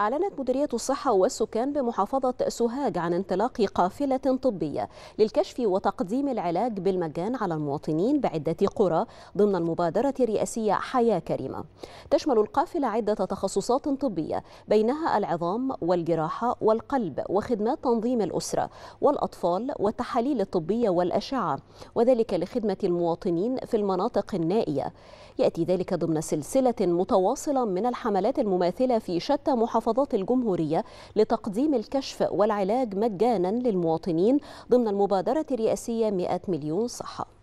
أعلنت مديرية الصحة والسكان بمحافظة سوهاج عن انطلاق قافلة طبية للكشف وتقديم العلاج بالمجان على المواطنين بعدة قرى ضمن المبادرة الرئاسية حياة كريمة تشمل القافلة عدة تخصصات طبية بينها العظام والجراحة والقلب وخدمات تنظيم الأسرة والأطفال والتحاليل الطبية والأشعة وذلك لخدمة المواطنين في المناطق النائية يأتي ذلك ضمن سلسلة متواصلة من الحملات المماثلة في شتى محافظات محافظات الجمهورية لتقديم الكشف والعلاج مجانا للمواطنين ضمن المبادرة الرئاسية 100 مليون صحة